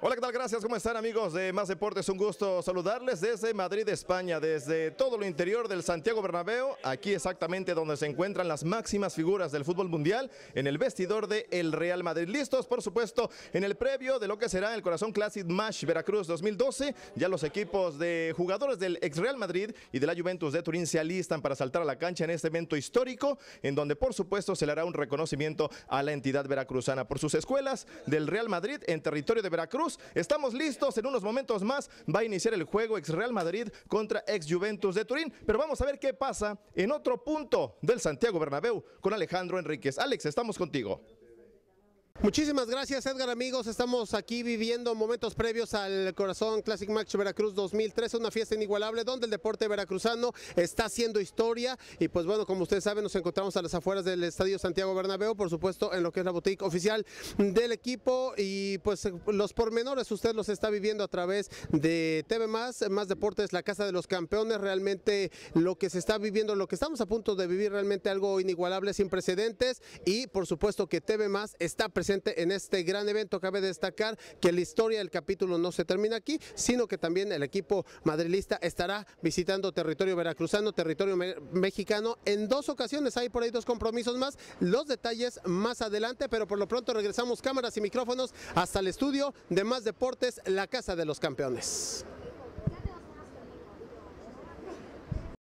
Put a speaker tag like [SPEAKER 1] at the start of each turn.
[SPEAKER 1] Hola, ¿qué tal? Gracias, ¿cómo están amigos de Más Deportes? Un gusto saludarles desde Madrid, España, desde todo lo interior del Santiago Bernabéu, aquí exactamente donde se encuentran las máximas figuras del fútbol mundial, en el vestidor de el Real Madrid. Listos, por supuesto, en el previo de lo que será el Corazón Classic Match Veracruz 2012, ya los equipos de jugadores del ex Real Madrid y de la Juventus de Turín se alistan para saltar a la cancha en este evento histórico, en donde por supuesto se le hará un reconocimiento a la entidad veracruzana por sus escuelas del Real Madrid en territorio de Veracruz, Estamos listos, en unos momentos más va a iniciar el juego ex Real Madrid contra ex Juventus de Turín, pero vamos a ver qué pasa en otro punto del Santiago Bernabéu con Alejandro Enríquez. Alex, estamos contigo. Muchísimas gracias Edgar amigos,
[SPEAKER 2] estamos aquí viviendo momentos previos al Corazón Classic Match Veracruz 2013, una fiesta inigualable donde el deporte veracruzano está haciendo historia y pues bueno, como ustedes saben nos encontramos a las afueras del Estadio Santiago Bernabéu, por supuesto en lo que es la boutique oficial del equipo y pues los pormenores usted los está viviendo a través de TV Más, Más Deportes, la Casa de los Campeones, realmente lo que se está viviendo, lo que estamos a punto de vivir realmente algo inigualable, sin precedentes y por supuesto que TV Más está presente en este gran evento. Cabe destacar que la historia del capítulo no se termina aquí, sino que también el equipo madrilista estará visitando territorio veracruzano, territorio mexicano en dos ocasiones. Hay por ahí dos compromisos más, los detalles más adelante, pero por lo pronto regresamos cámaras y micrófonos hasta el estudio de Más Deportes, la Casa de los Campeones.